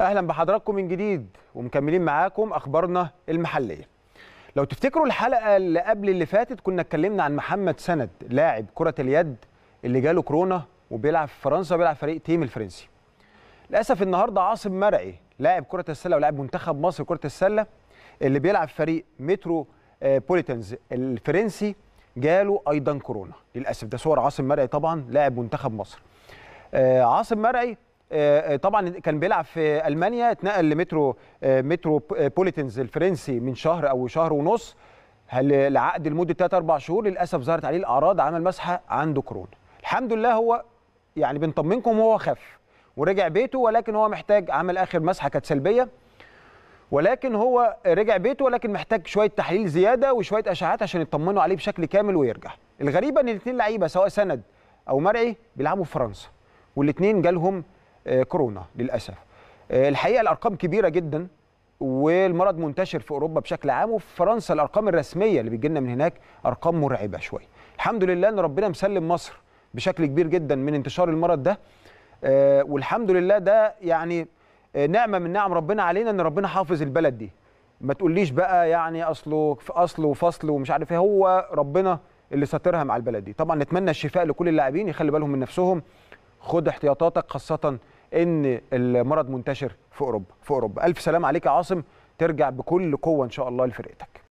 اهلا بحضراتكم من جديد ومكملين معاكم اخبارنا المحليه لو تفتكروا الحلقه اللي قبل اللي فاتت كنا اتكلمنا عن محمد سند لاعب كره اليد اللي جاله كورونا وبيلعب في فرنسا وبيلعب فريق تيم الفرنسي للاسف النهارده عاصم مرعي لاعب كره السله ولاعب منتخب مصر كره السله اللي بيلعب فريق مترو آه، بوليتنز الفرنسي جاله ايضا كورونا للاسف ده صور عاصم مرعي طبعا لاعب منتخب مصر آه، عاصم مرعي آه، آه، طبعا كان بيلعب في المانيا اتنقل لمترو آه، مترو بوليتنز الفرنسي من شهر او شهر ونص هل لعقد لمده 3 4 شهور للاسف ظهرت عليه الاعراض عمل مسحه عنده كورونا الحمد لله هو يعني بنطمنكم هو خف ورجع بيته ولكن هو محتاج عمل اخر مسحه كانت سلبيه ولكن هو رجع بيته ولكن محتاج شويه تحليل زياده وشويه اشعاعات عشان يطمنوا عليه بشكل كامل ويرجع الغريبه ان الاثنين لعيبه سواء سند او مرعي بيلعبوا في فرنسا والاثنين جالهم آه، كورونا للاسف آه، الحقيقه الارقام كبيره جدا والمرض منتشر في اوروبا بشكل عام وفي فرنسا الارقام الرسميه اللي بتجي لنا من هناك ارقام مرعبه شويه الحمد لله ان ربنا مسلم مصر بشكل كبير جدا من انتشار المرض ده آه، والحمد لله ده يعني نعمه من نعم ربنا علينا ان ربنا حافظ البلد دي ما تقوليش بقى يعني اصله في اصله وفصله ومش عارف ايه هو ربنا اللي ساترها مع البلد دي طبعا نتمنى الشفاء لكل اللاعبين يخلي بالهم من نفسهم خد احتياطاتك خاصه ان المرض منتشر في اوروبا في اوروبا الف سلام عليك يا عاصم ترجع بكل قوه ان شاء الله لفرقتك